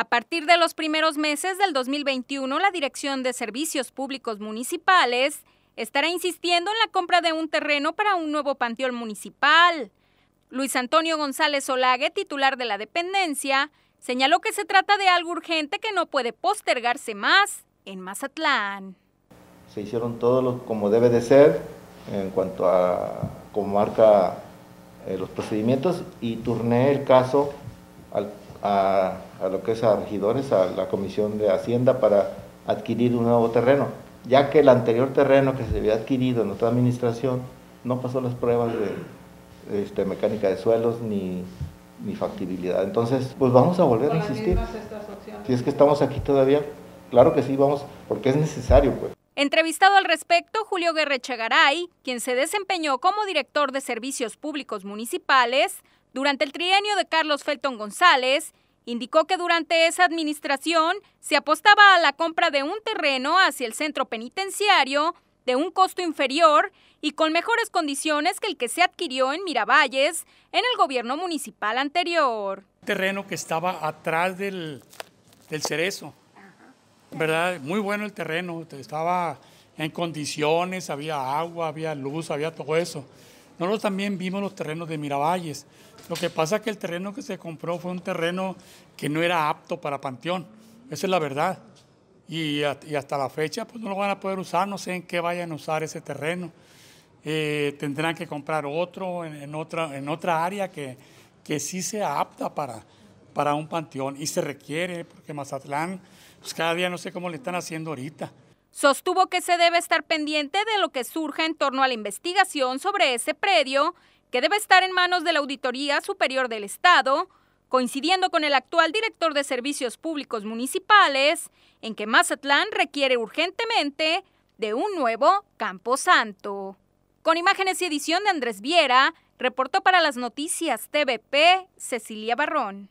A partir de los primeros meses del 2021, la Dirección de Servicios Públicos Municipales estará insistiendo en la compra de un terreno para un nuevo panteón municipal. Luis Antonio González Olague, titular de la dependencia, señaló que se trata de algo urgente que no puede postergarse más en Mazatlán. Se hicieron todos los, como debe de ser en cuanto a como marca eh, los procedimientos y turné el caso al a, lo que es a regidores, a la Comisión de Hacienda para adquirir un nuevo terreno, ya que el anterior terreno que se había adquirido en otra administración no pasó las pruebas de este, mecánica de suelos ni, factibilidad. Entonces, pues vamos a volver a insistir. Si es que estamos aquí todavía, claro que sí, vamos, porque es necesario, pues. Entrevistado al respecto, Julio Guerrechagaray, quien se desempeñó como director de Servicios Públicos Municipales, durante el trienio de Carlos Felton González, indicó que durante esa administración se apostaba a la compra de un terreno hacia el centro penitenciario de un costo inferior y con mejores condiciones que el que se adquirió en Miravalles en el gobierno municipal anterior. Terreno que estaba atrás del, del cerezo, ¿verdad? Muy bueno el terreno, estaba en condiciones, había agua, había luz, había todo eso. Nosotros también vimos los terrenos de Miravalles. Lo que pasa es que el terreno que se compró fue un terreno que no era apto para Panteón. Esa es la verdad. Y, hasta la fecha pues no lo van a poder usar, no sé en qué vayan a usar ese terreno. Eh, tendrán que comprar otro en, otra, en otra área que, que sí sea apta para, para un panteón y se requiere, porque Mazatlán, pues cada día no sé cómo le están haciendo ahorita. Sostuvo que se debe estar pendiente de lo que surge en torno a la investigación sobre ese predio, que debe estar en manos de la Auditoría Superior del Estado, coincidiendo con el actual director de Servicios Públicos Municipales, en que Mazatlán requiere urgentemente de un nuevo Camposanto. Con imágenes y edición de Andrés Viera, reportó para las noticias TVP Cecilia Barrón.